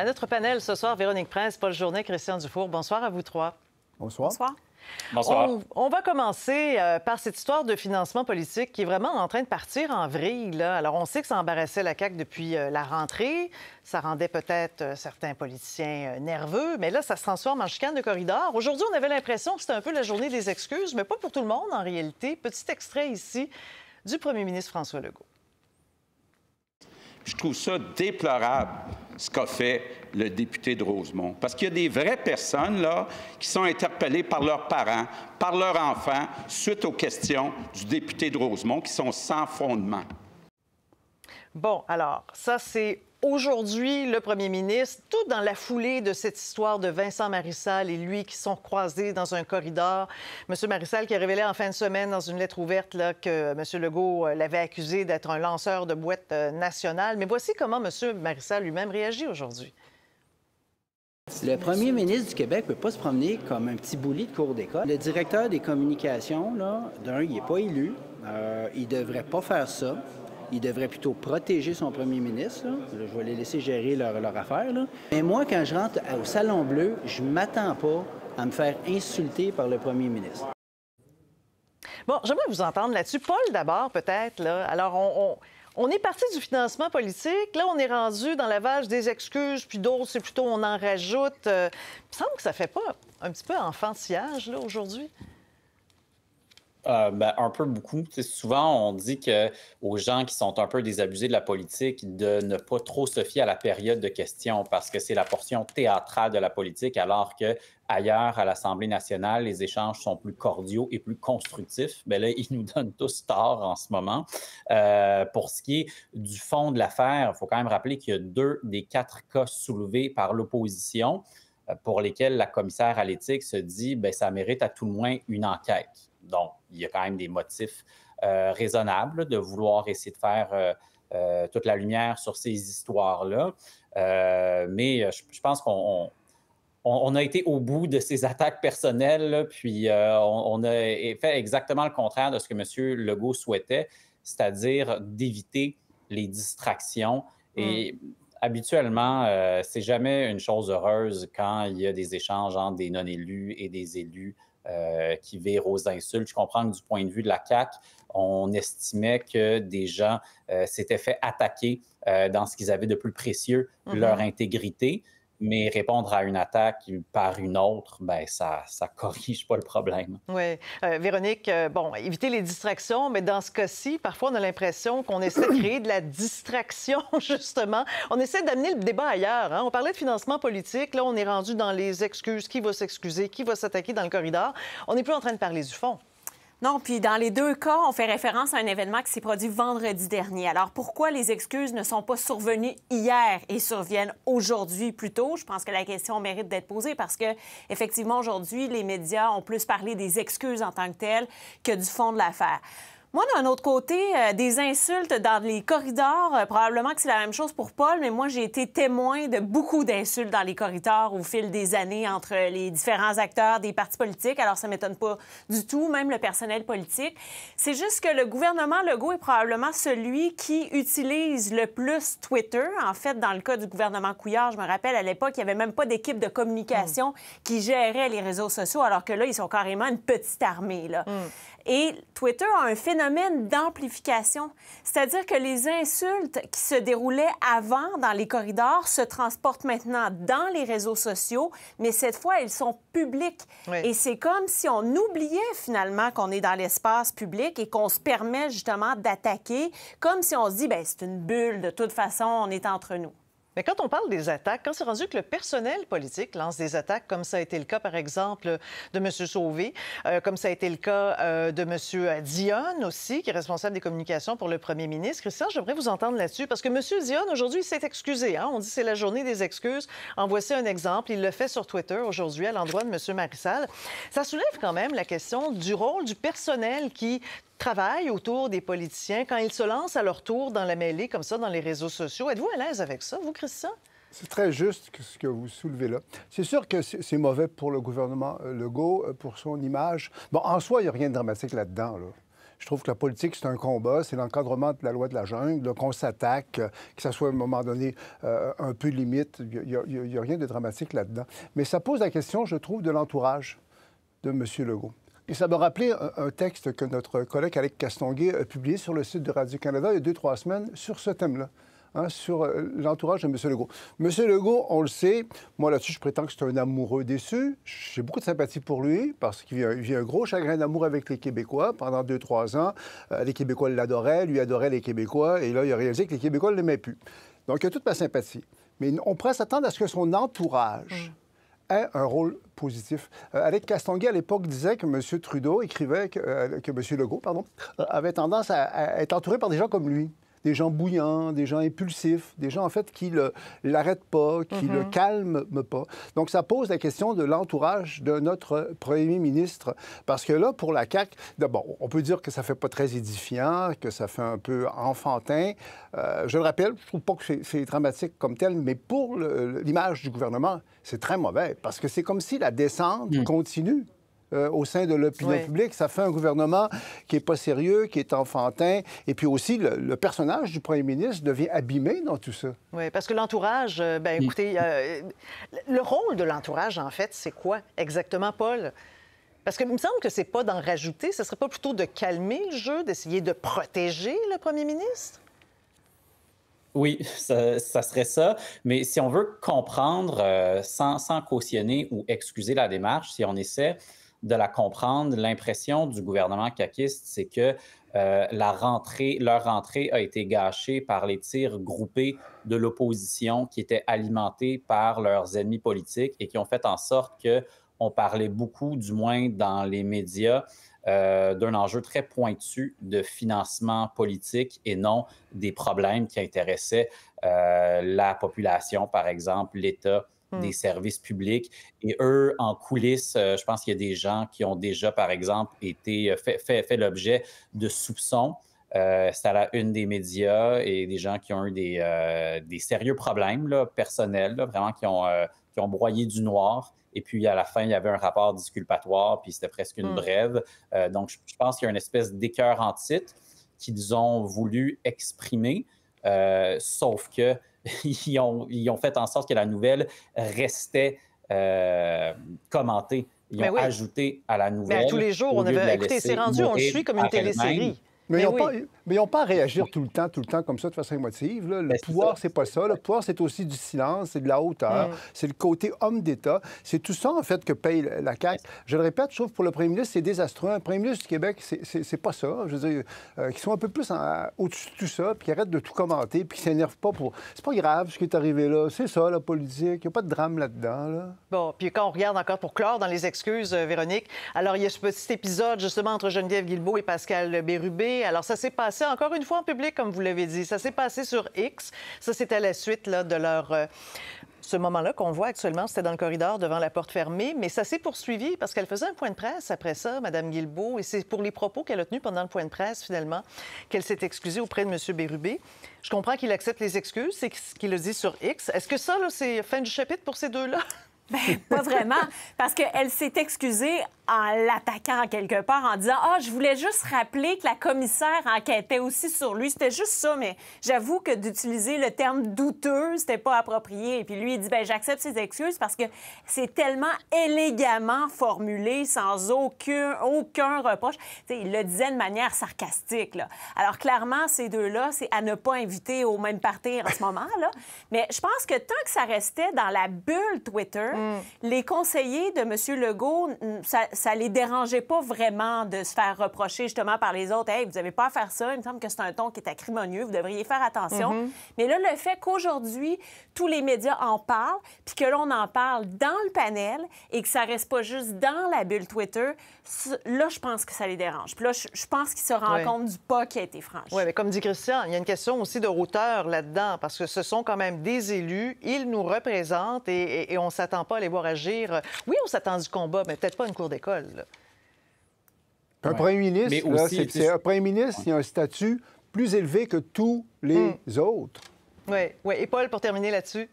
À notre panel ce soir, Véronique Prince, Paul Journet, Christian Dufour. Bonsoir à vous trois. Bonsoir. Bonsoir. Bonsoir. On, va commencer euh, par cette histoire de financement politique qui est vraiment en train de partir en vrille. Alors, on sait que ça embarrassait la CAQ depuis euh, la rentrée. Ça rendait peut-être euh, certains politiciens nerveux, mais là, ça se transforme en chicane de corridor. Aujourd'hui, on avait l'impression que c'était un peu la journée des excuses, mais pas pour tout le monde en réalité. Petit extrait ici du premier ministre François Legault trouve ça déplorable, ce qu'a fait le député de Rosemont. Parce qu'il y a des vraies personnes, là, qui sont interpellées par leurs parents, par leurs enfants, suite aux questions du député de Rosemont, qui sont sans fondement. Bon, alors, ça, c'est Aujourd'hui, le premier ministre, tout dans la foulée de cette histoire de Vincent Marissal et lui qui sont croisés dans un corridor. M. Marissal qui a révélé en fin de semaine dans une lettre ouverte là, que M. Legault euh, l'avait accusé d'être un lanceur de boîte euh, nationale. Mais voici comment M. Marissal lui-même réagit aujourd'hui. Le premier ministre du Québec ne peut pas se promener comme un petit bouli de cours d'école. Le directeur des communications, d'un, il n'est pas élu. Euh, il ne devrait pas faire ça. Il devrait plutôt protéger son premier ministre. Je vais les laisser gérer leur, affaire. Mais moi, quand je rentre au Salon Bleu, je m'attends pas à me faire insulter par le premier ministre. Bon, j'aimerais vous entendre là-dessus. Paul, d'abord, peut-être. Alors, on... est parti du financement politique. Là, on est rendu dans la vache des excuses, puis d'autres, c'est plutôt on en rajoute. Euh, il semble que ça fait pas un petit peu enfantillage, là, aujourd'hui. Euh, ben, un peu beaucoup. souvent, on dit que aux gens qui sont un peu désabusés de la politique de ne pas trop se fier à la période de questions parce que c'est la portion théâtrale de la politique, alors que ailleurs, à l'Assemblée nationale, les échanges sont plus cordiaux et plus constructifs. Mais ben là, ils nous donnent tous tort en ce moment. Euh, pour ce qui est du fond de l'affaire, il faut quand même rappeler qu'il y a deux des quatre cas soulevés par l'opposition euh, pour lesquels la commissaire à l'éthique se dit ben ça mérite à tout le moins une enquête. Donc, il y a quand même des motifs euh, raisonnables de vouloir essayer de faire euh, euh, toute la lumière sur ces histoires-là. mais je, pense qu'on a été au bout de ces attaques personnelles, puis on, a fait exactement le contraire de ce que M. Legault souhaitait, c'est-à-dire d'éviter les distractions. Et mm habituellement, euh, c'est jamais une chose heureuse quand il y a des échanges entre des non-élus et des élus euh, qui virent aux insultes. Je comprends que du point de vue de la CAC, on estimait que des gens euh, s'étaient fait attaquer dans ce qu'ils avaient de plus précieux, mm-hmm. leur intégrité mais répondre à une attaque par une autre, ben ça ça corrige pas le problème. Oui. Euh, Véronique, euh, bon, éviter les distractions, mais dans ce cas-ci, parfois on a l'impression qu'on essaie de créer de la distraction, justement. On essaie d'amener le débat ailleurs. Hein. On parlait de financement politique, là on est rendu dans les excuses, qui va s'excuser, qui va s'attaquer dans le corridor. On n'est plus en train de parler du fond. Non, puis dans les deux cas, on fait référence à un événement qui s'est produit vendredi dernier. Alors pourquoi les excuses ne sont pas survenues hier et surviennent aujourd'hui plutôt? Je pense que la question mérite d'être posée parce que effectivement aujourd'hui, les médias ont plus parlé des excuses en tant que telles que du fond de l'affaire. Moi, d'un autre côté, euh, des insultes dans les corridors, euh, probablement que c'est la même chose pour Paul, mais moi, j'ai été témoin de beaucoup d'insultes dans les corridors au fil des années entre les différents acteurs des partis politiques. Alors, ça m'étonne pas du tout, même le personnel politique. C'est juste que le gouvernement Legault est probablement celui qui utilise le plus Twitter. En fait, dans le cas du gouvernement Couillard, je me rappelle, à l'époque, il n'y avait même pas d'équipe de communication hmm. qui gérait les réseaux sociaux, alors que là, ils sont carrément une petite armée. Là. Hmm. Et Twitter a un phénomène d'amplification, c'est-à-dire que les insultes qui se déroulaient avant dans les corridors se transportent maintenant dans les réseaux sociaux, mais cette fois, elles sont publiques. Et c'est comme si on oubliait finalement qu'on est dans l'espace public et qu'on se permet justement d'attaquer, comme si on se dit, ben, c'est une bulle, de toute façon, on est entre nous. Mais quand on parle des attaques, quand c'est rendu que le personnel politique lance des attaques, comme ça a été le cas, par exemple, de M. Sauvé, euh, comme ça a été le cas euh, de M. Dionne aussi, qui est responsable des communications pour le premier ministre. Christian, j'aimerais vous entendre là-dessus, parce que M. Dionne, aujourd'hui, s'est excusé. Hein. On dit c'est la journée des excuses. En voici un exemple. Il le fait sur Twitter aujourd'hui à l'endroit de M. Marissal. Ça soulève quand même la question du rôle du personnel qui travail autour des politiciens quand ils se lancent à leur tour dans la mêlée comme ça dans les réseaux sociaux. Êtes-vous à l'aise avec ça, vous, Christian? C'est très juste ce que vous soulevez là. C'est sûr que c'est mauvais pour le gouvernement euh, Legault, euh, pour son image. Bon, en soi, il n'y a rien de dramatique là-dedans. Je trouve que la politique, c'est un combat, c'est l'encadrement de la loi de la jungle, donc on s'attaque, euh, que ça soit à un moment donné un peu limite, il n'y a, a, rien de dramatique là-dedans. Mais ça pose la question, je trouve, de l'entourage de M. Legault. Et ça m'a rappelé un, texte que notre collègue Alec Castonguay a publié sur le site de Radio-Canada il y a deux, trois semaines sur ce thème-là. Hein, sur euh, l'entourage de M. Legault. M. Legault, on le sait, moi là-dessus, je prétends que c'est un amoureux déçu. J'ai beaucoup de sympathie pour lui parce qu'il vit, un gros chagrin d'amour avec les Québécois pendant deux, trois ans. Euh, les Québécois l'adoraient, lui adorait les Québécois, et là, il a réalisé que les Québécois ne l'aimaient plus. Donc, il a toute ma sympathie. Mais on pourrait s'attendre à ce que son entourage mmh a un rôle positif. Euh, Alec à l'époque, disait que M. Trudeau écrivait, que, euh, M. Legault, pardon, euh, avait tendance à, être entouré par des gens comme lui des gens bouillants, des gens impulsifs, des gens en fait qui ne l'arrêtent pas, qui ne le mhm. calment pas. Donc ça pose la question de l'entourage de notre premier ministre. Parce que là, pour la CAQ, d'abord, on peut dire que ça fait pas très édifiant, que ça fait un peu enfantin. Euh, je le rappelle, je trouve pas que c'est dramatique comme tel, mais pour l'image du gouvernement, c'est très mauvais parce que c'est comme si la descente mm. continue. Euh, au sein de l'opinion publique. Ça fait un gouvernement qui n'est pas sérieux, qui est enfantin. Et puis aussi, le, personnage du premier ministre devient abîmé dans tout ça. Oui, parce que l'entourage, euh, ben mm. écoutez, euh, le rôle de l'entourage, en fait, c'est quoi exactement, Paul? Parce qu'il me semble que c'est pas d'en rajouter. Ce serait pas plutôt de calmer le jeu, d'essayer de protéger le premier ministre? Oui, ça, serait ça. Mais si on veut comprendre sans, sans, cautionner ou excuser la démarche, si on essaie, de la comprendre. L'impression du gouvernement caquiste, c'est que euh, la rentrée, leur rentrée a été gâchée par les tirs groupés de l'opposition qui étaient alimentés par leurs ennemis politiques et qui ont fait en sorte que on parlait beaucoup, du moins dans les médias, euh, d'un enjeu très pointu de financement politique et non des problèmes qui intéressaient euh, la population, par exemple, l'État des mmh. services publics. Et eux, en coulisses, euh, je pense qu'il y a des gens qui ont déjà, par exemple, été euh, fait, l'objet de soupçons. Euh, c'est à la une des médias et des gens qui ont eu des, sérieux problèmes là, personnels, vraiment qui ont, broyé du noir. Et puis à la fin, il y avait un rapport disculpatoire, puis c'était presque une mmh. brève. donc je, pense qu'il y a une espèce d'écœur en titre qu'ils ont voulu exprimer, euh, sauf que ils ont, ils ont, fait en sorte que la nouvelle restait euh, commentée. Ils ont ajouté à la nouvelle. Mais tous les jours, on avait. Écoutez, c'est rendu, on le suit comme une télésérie. Ben Mais, ils n'ont pas, à réagir tout le temps, tout le temps comme ça, de façon émotive. Le ben, pouvoir, c'est pas ça. Le pouvoir, c'est aussi du silence, c'est de la hauteur, mm. c'est le côté homme d'État. C'est tout ça, en fait, que paye la CAQ. Je le répète, je trouve pour le premier ministre, c'est désastreux. Un premier ministre du Québec, c'est pas ça. Je veux dire, euh, qui sont un peu plus au-dessus de tout ça, puis qui arrêtent de tout commenter, puis qui s'énervent pas pour. C'est pas grave ce qui est arrivé là. C'est ça, la politique. Il n'y a pas de drame là-dedans. Bon, puis quand on regarde encore pour clore dans les excuses, euh, Véronique, alors il y a ce petit épisode, justement, entre Geneviève Guilbeault et Pascal Bérubé. Alors, ça s'est passé encore une fois en public, comme vous l'avez dit. Ça s'est passé sur X. Ça, c'était la suite là, de leur euh, ce moment-là qu'on voit actuellement, c'était dans le corridor devant la porte fermée, mais ça s'est poursuivi parce qu'elle faisait un point de presse après ça, Mme Guilbeault, et c'est pour les propos qu'elle a tenus pendant le point de presse, finalement, qu'elle s'est excusée auprès de M. Bérubé. Je comprends qu'il accepte les excuses, c'est ce qu'il le dit sur X. Est-ce que ça, c'est fin du chapitre pour ces deux-là? Ben, pas vraiment, parce qu'elle s'est excusée en l'attaquant quelque part, en disant Ah, je voulais juste rappeler que la commissaire enquêtait aussi sur lui. C'était juste ça, mais j'avoue que d'utiliser le terme douteux, c'était pas approprié. Et puis lui, il dit ben j'accepte ses excuses parce que c'est tellement élégamment formulé, sans aucun, aucun reproche. sais, il le disait de manière sarcastique. Là. Alors clairement, ces deux-là, c'est à ne pas inviter au même parti en ce moment. là. Mais je pense que tant que ça restait dans la bulle Twitter, mm. les conseillers de M. Legault, ça, ça les dérangeait pas vraiment de se faire reprocher justement par les autres. Hey, vous n'avez pas à faire ça. Il me semble que c'est un ton qui est acrimonieux. Vous devriez faire attention. Mhm. Mais là, le fait qu'aujourd'hui, tous les médias en parlent, puis que l'on en parle dans le panel et que ça reste pas juste dans la bulle Twitter, là, je pense que ça les dérange. Puis là, je pense qu'ils se rendent compte du pas qui a été franchi. Oui, mais comme dit Christian, il y a une question aussi de routeur là-dedans, parce que ce sont quand même des élus, ils nous représentent et, on ne s'attend pas à les voir agir. Oui, on s'attend du combat, mais peut-être pas une cour d'école. Un premier ministre, c'est un premier ministre, il a un statut plus élevé que tous les hmm. autres. Oui, ouais. et Paul, pour terminer là-dessus.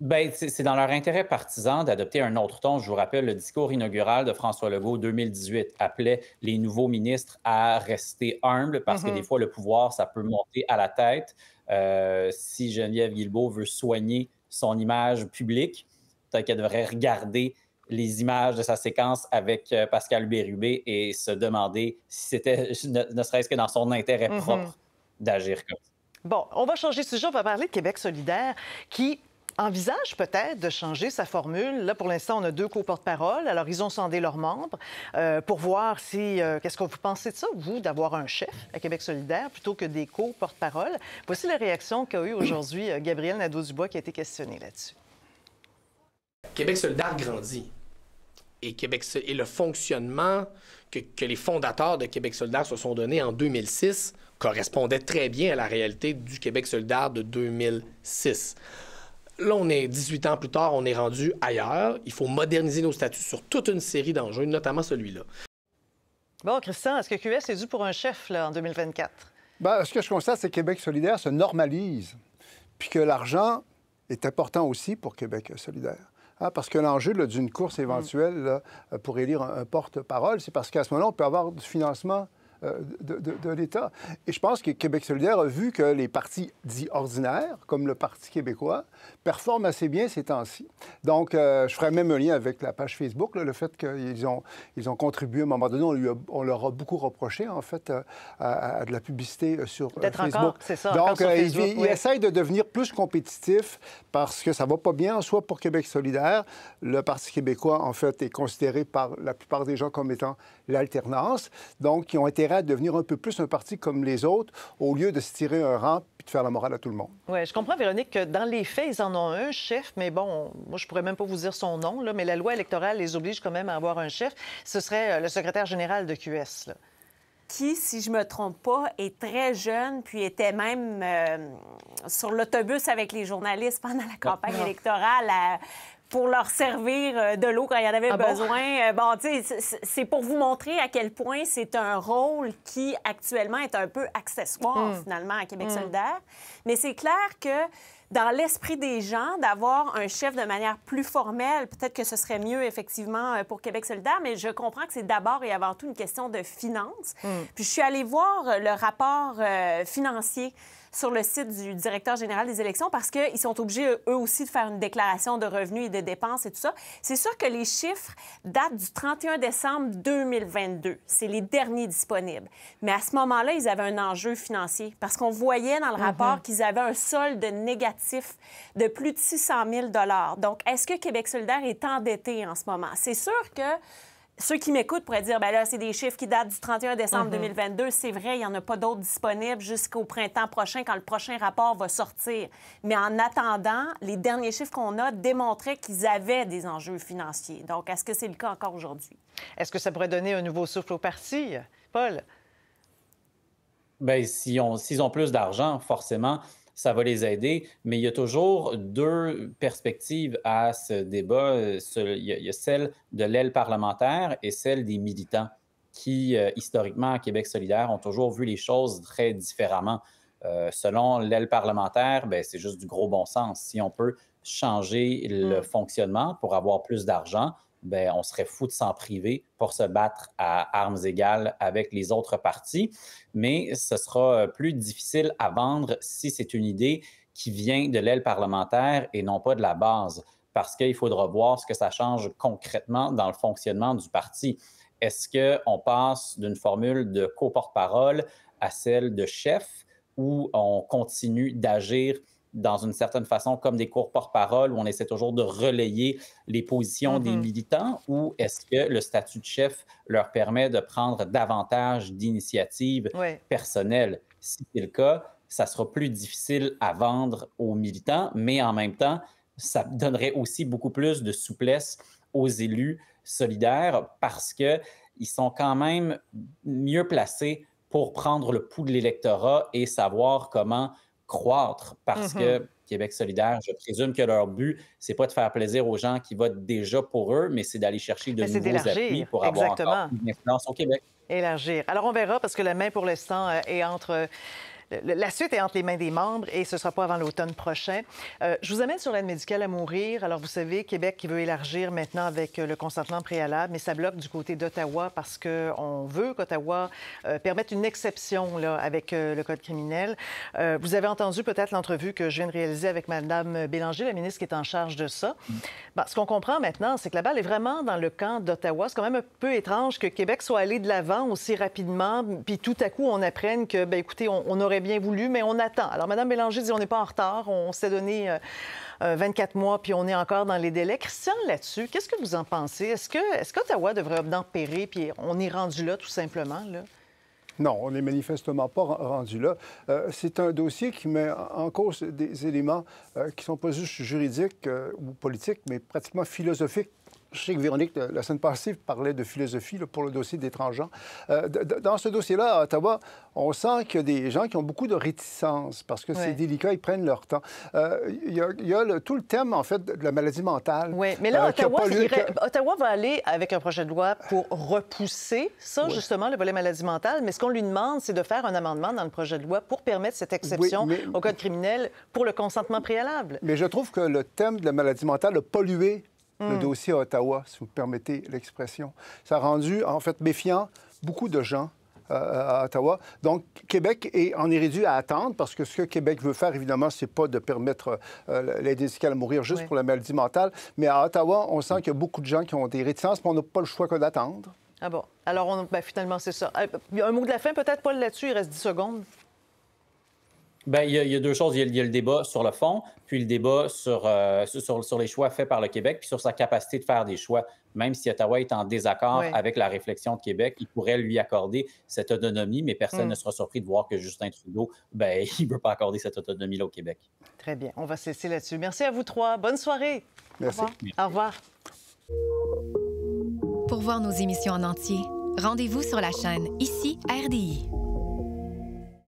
Bien, c'est dans leur intérêt partisan d'adopter un autre ton. Je vous rappelle, le discours inaugural de François Legault 2018 appelait les nouveaux ministres à rester humbles parce que mm-hmm. des fois, le pouvoir, ça peut monter à la tête. Euh, si Geneviève Guilbeault veut soigner son image publique, peut-être qu'elle devrait regarder les images de sa séquence avec euh, Pascal Bérubé et se demander si c'était ne, serait-ce que dans son intérêt mhm. propre d'agir comme ça. Bon, on va changer de sujet. On va parler de Québec solidaire qui envisage peut-être de changer sa formule. Là, pour l'instant, on a deux co-porte-parole. Alors, ils ont sondé leurs membres euh, pour voir si... Euh, qu'est-ce que vous pensez de ça, vous, d'avoir un chef à Québec solidaire plutôt que des co-porte-parole? Voici la réaction qu'a eu aujourd'hui Gabriel Nadeau-Dubois qui a été questionné là-dessus. Québec solidaire grandit et, Québec, et le fonctionnement que, les fondateurs de Québec solidaire se sont donnés en 2006 correspondait très bien à la réalité du Québec solidaire de 2006. Là, on est 18 ans plus tard, on est rendu ailleurs. Il faut moderniser nos statuts sur toute une série d'enjeux, notamment celui-là. Bon, Christian, est-ce que QS est dû pour un chef là, en 2024? Bien, ce que je constate, c'est que Québec solidaire se normalise, puis que l'argent est important aussi pour Québec solidaire. Ah, parce que l'enjeu d'une course éventuelle pour élire un, un porte-parole, c'est parce qu'à ce moment-là, on peut avoir du financement euh, de, l'État. Et je pense que Québec solidaire a vu que les partis dits ordinaires, comme le Parti québécois, performent assez bien ces temps-ci. Donc, euh, je ferai même un lien avec la page Facebook, le fait qu'ils ont, ils ont contribué à un moment donné, on, leur a beaucoup reproché, en fait, euh, à, de la publicité sur Facebook. Donc, ils, essayent de devenir plus compétitifs parce que ça va pas bien en soi pour Québec solidaire. Le Parti québécois, en fait, est considéré par la plupart des gens comme étant l'alternance. Donc, ils ont été devenir un peu plus un parti comme les autres au lieu de se tirer un rang puis de faire la morale à tout le monde. Oui, je comprends, Véronique, que dans les faits, ils en ont un chef, mais bon, moi, je pourrais même pas vous dire son nom, là, mais la loi électorale les oblige quand même à avoir un chef. Ce serait euh, le secrétaire général de QS. qui, si je me trompe pas, est très jeune, puis était même euh, sur l'autobus avec les journalistes pendant la ah. campagne ah. électorale à pour leur servir euh, de l'eau quand il y en avait ah besoin. Euh, bon, tu sais, c'est pour vous montrer à quel point c'est un rôle qui, actuellement, est un peu accessoire, hmm. finalement, à Québec hmm. solidaire. Mais c'est clair que dans l'esprit des gens, d'avoir un chef de manière plus formelle, peut-être que ce serait mieux, effectivement, euh, pour Québec solidaire, mais je comprends que c'est d'abord et avant tout une question de finances. Hmm. Puis je suis allée voir le rapport financier sur le site du directeur général des élections parce qu'ils sont obligés, eux aussi, de faire une déclaration de revenus et de dépenses et tout ça. C'est sûr que les chiffres datent du 31 décembre 2022. C'est les derniers disponibles. Mais à ce moment-là, ils avaient un enjeu financier parce qu'on voyait dans le mm-hmm. rapport qu'ils avaient un solde négatif de plus de 600 000 Donc, est-ce que Québec solidaire est endetté en ce moment? C'est sûr que ceux qui m'écoutent pourraient dire, ben là, c'est des chiffres qui datent du 31 décembre 2022. Mhm. C'est vrai, il n'y en a pas d'autres disponibles jusqu'au printemps prochain, quand le prochain rapport va sortir. Mais en attendant, les derniers chiffres qu'on a démontraient qu'ils avaient des enjeux financiers. Donc, est-ce que c'est le cas encore aujourd'hui? Est-ce que ça pourrait donner un nouveau souffle au parti, Paul? Ben, s'ils si ont plus d'argent, forcément, ça va les aider. Mais il y a toujours deux perspectives à ce débat. Euh, il y a celle de l'aile parlementaire et celle des militants qui, euh, historiquement, à Québec solidaire, ont toujours vu les choses très différemment. Euh, selon l'aile parlementaire, ben, c'est juste du gros bon sens. Si on peut changer le mm. fonctionnement pour avoir plus d'argent, ben, on serait fou de s'en priver pour se battre à armes égales avec les autres partis. Mais ce sera euh, plus difficile à vendre si c'est une idée qui vient de l'aile parlementaire et non pas de la base, parce qu'il faudra voir ce que ça change concrètement dans le fonctionnement du parti. Est-ce qu'on passe d'une formule de co-porte-parole à celle de chef ou on continue d'agir dans une certaine façon comme des cours porte-parole où on essaie toujours de relayer les positions des mm-hmm. militants ou est-ce que le statut de chef leur permet de prendre davantage d'initiatives personnelles? Si c'est le cas, ça sera plus difficile à vendre aux militants, mais en même temps, ça donnerait aussi beaucoup plus de souplesse aux élus solidaires parce qu'ils sont quand même mieux placés pour prendre le pouls de l'électorat et savoir comment croître parce que mm-hmm. Québec solidaire, je présume que leur but, c'est pas de faire plaisir aux gens qui votent déjà pour eux, mais c'est d'aller chercher de nouveaux appuis pour avoir une influence au Québec. Élargir. Alors, on verra parce que la main, pour l'instant, euh, est entre la suite est entre les mains des membres et ce ne sera pas avant l'automne prochain. Euh, je vous amène sur l'aide médicale à mourir. Alors, vous savez, Québec qui veut élargir maintenant avec euh, le consentement préalable, mais ça bloque du côté d'Ottawa parce qu'on veut qu'Ottawa euh, permette une exception là, avec le Code criminel. vous avez entendu peut-être l'entrevue que je viens de réaliser avec Mme Bélanger, la ministre qui est en charge de ça. Mm. ce qu'on comprend maintenant, c'est que la balle est vraiment dans le camp d'Ottawa. C'est quand même un peu étrange que Québec soit allé de l'avant aussi rapidement, puis tout à coup, on apprenne que, ben écoutez, on, on aurait bien voulu, mais on attend. Alors, Mme Bélanger dit on n'est pas en retard, on s'est donné 24 euh, euh, mois, puis on est encore dans les délais. Christian, là-dessus, qu'est-ce que vous en pensez? Est-ce que est qu'Ottawa devrait obtempérer, puis on est rendu là, tout simplement? Là? Non, on n'est manifestement pas rendu là. Euh, c'est un dossier qui met en cause des éléments qui ne sont pas juste juridiques ou politiques, mais pratiquement philosophiques je sais que Véronique, euh, la semaine passée, parlait de philosophie pour le dossier des euh, dans ce dossier-là, à Ottawa, on sent qu'il y a des gens qui ont beaucoup de réticence parce que c'est délicat, ils prennent leur temps. Euh, il y a, tout le thème, en fait, de la maladie mentale. Oui, mais là, Ottawa, va aller avec un projet de loi pour repousser ça, justement, le volet maladie mentale. Mais ce qu'on lui demande, c'est de faire un amendement dans le projet de loi pour permettre cette exception au code criminel pour le consentement préalable. Mais je trouve que le thème de la maladie mentale a pollué le hmm. dossier à Ottawa, si vous permettez l'expression. Ça a rendu, en fait, méfiant beaucoup de gens euh, euh, à Ottawa. Donc, Québec est, en est réduit à attendre parce que ce que Québec veut faire, évidemment, c'est pas de permettre euh, les l'aide à mourir juste pour la maladie mentale. Mais à Ottawa, on sent qu'il y a beaucoup de gens qui ont des réticences, mais on n'a pas le choix que d'attendre. Ah bon? Alors, on... Ben, finalement, c'est ça. Un mot de la fin, peut-être, Paul, là-dessus, il reste 10 secondes. Bien, il, y a, deux choses. Il y a, le débat sur le fond, puis le débat euh, sur, sur, les choix faits par le Québec, puis sur sa capacité de faire des choix. Même si Ottawa est en désaccord avec la réflexion de Québec, il pourrait lui accorder cette autonomie, mais personne mm. ne sera surpris de voir que Justin Trudeau, ben, il ne veut pas accorder cette autonomie-là au Québec. Très bien. On va cesser là-dessus. Merci à vous trois. Bonne soirée. Merci. Au revoir. Pour voir nos émissions en entier, rendez-vous sur la chaîne ici RDI.